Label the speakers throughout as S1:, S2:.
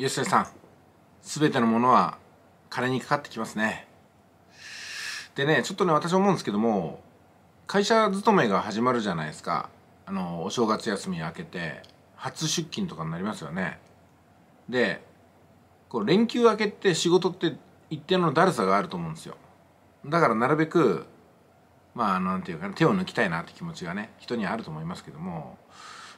S1: 吉田さん全てのものは金にかかってきますねでねちょっとね私思うんですけども会社勤めが始まるじゃないですかあのお正月休み明けて初出勤とかになりますよねでこう連休明けって仕事って一定のだるさがあると思うんですよだからなるべくまあなんていうかな手を抜きたいなって気持ちがね人にはあると思いますけども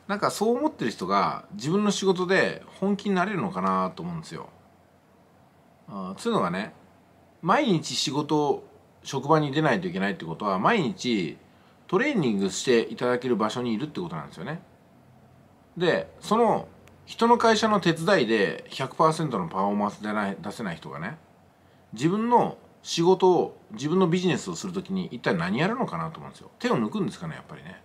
S1: なんかそう思ってる人が自分の仕事で本気になれるのかなと思うんですよ。あつうのがね毎日仕事職場に出ないといけないってことは毎日トレーニングしていただける場所にいるってことなんですよね。でその人の会社の手伝いで100%のパフォーマンスでない出せない人がね自分の仕事を自分のビジネスをする時に一体何やるのかなと思うんですよ。手を抜くんですかねやっぱりね。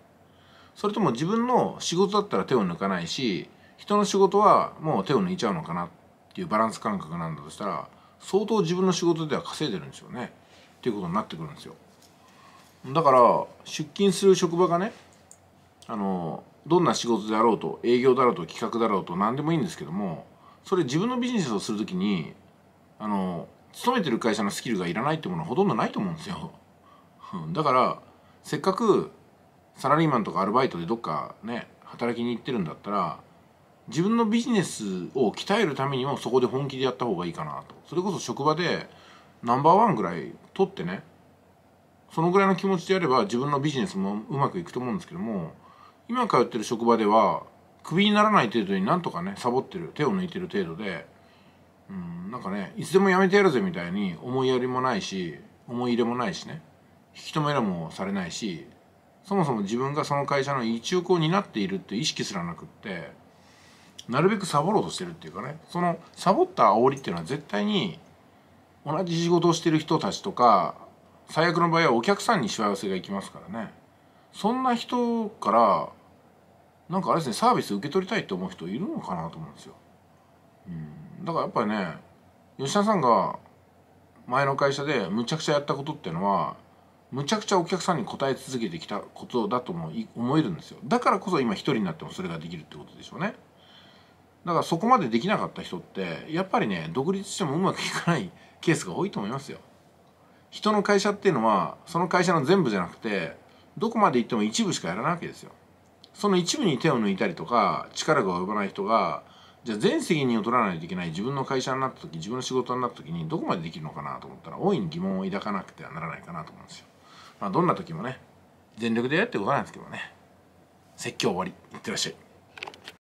S1: それとも自分の仕事だったら手を抜かないし人の仕事はもう手を抜いちゃうのかなっていうバランス感覚なんだとしたら相当自分の仕事では稼いでるんですよねっていうことになってくるんですよだから出勤する職場がねあのどんな仕事であろうと営業だろうと企画だろうと何でもいいんですけどもそれ自分のビジネスをする時にあの勤めてる会社のスキルがいらないってものはほとんどないと思うんですよだからせっかくサラリーマンとかアルバイトでどっかね働きに行ってるんだったら自分のビジネスを鍛えるためにもそこで本気でやった方がいいかなとそれこそ職場でナンバーワンぐらい取ってねそのぐらいの気持ちでやれば自分のビジネスもうまくいくと思うんですけども今通ってる職場ではクビにならない程度になんとかねサボってる手を抜いてる程度でうんなんかねいつでもやめてやるぜみたいに思いやりもないし思い入れもないしね引き止めらもされないしそもそも自分がその会社の一翼を担っているって意識すらなくってなるべくサボろうとしてるっていうかねそのサボった煽りっていうのは絶対に同じ仕事をしてる人たちとか最悪の場合はお客さんにしわ寄せがいきますからねそんな人からなんかあれですねサービス受け取りたいって思う人いるのかなと思うんですよ。うん、だからやっぱりね吉田さんが前の会社でむちゃくちゃやったことっていうのはむちゃくちゃお客さんに答え続けてきたことだとも思えるんですよだからこそ今一人になってもそれができるってことでしょうねだからそこまでできなかった人ってやっぱりね独立してもうまくいかないケースが多いと思いますよ人の会社っていうのはその会社の全部じゃなくてどこまで行っても一部しかやらないわけですよその一部に手を抜いたりとか力が及ばない人がじゃあ全責任を取らないといけない自分の会社になった時自分の仕事になった時にどこまでできるのかなと思ったら大いに疑問を抱かなくてはならないかなと思うんですよまあ、どんな時もね全力でやるってことなんですけどね説教終わりいってらっしゃい